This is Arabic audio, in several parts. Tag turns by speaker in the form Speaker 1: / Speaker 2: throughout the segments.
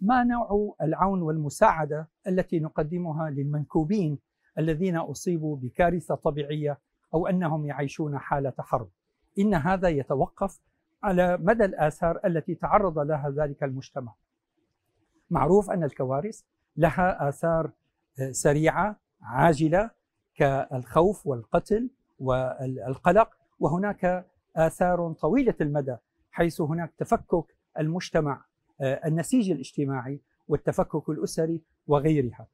Speaker 1: ما نوع العون والمساعدة التي نقدمها للمنكوبين الذين أصيبوا بكارثة طبيعية أو أنهم يعيشون حالة حرب إن هذا يتوقف على مدى الآثار التي تعرض لها ذلك المجتمع معروف أن الكوارث لها آثار آه، سريعة عاجلة كالخوف والقتل والقلق وهناك آثار طويلة المدى حيث هناك تفكك المجتمع آه، النسيج الاجتماعي والتفكك الاسري وغيرها.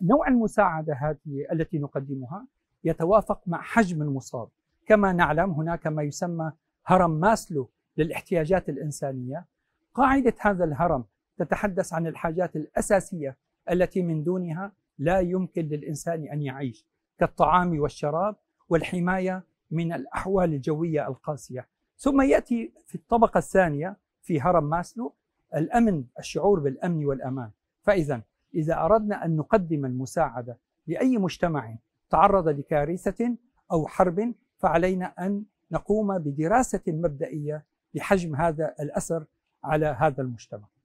Speaker 1: نوع المساعده هذه التي نقدمها يتوافق مع حجم المصاب، كما نعلم هناك ما يسمى هرم ماسلو للاحتياجات الانسانيه. قاعده هذا الهرم تتحدث عن الحاجات الاساسيه التي من دونها لا يمكن للانسان ان يعيش كالطعام والشراب والحمايه من الاحوال الجويه القاسيه. ثم ياتي في الطبقه الثانيه في هرم ماسلو الأمن الشعور بالأمن والأمان فإذا إذا أردنا أن نقدم المساعدة لأي مجتمع تعرض لكارثة أو حرب فعلينا أن نقوم بدراسة مبدئية لحجم هذا الأثر على هذا المجتمع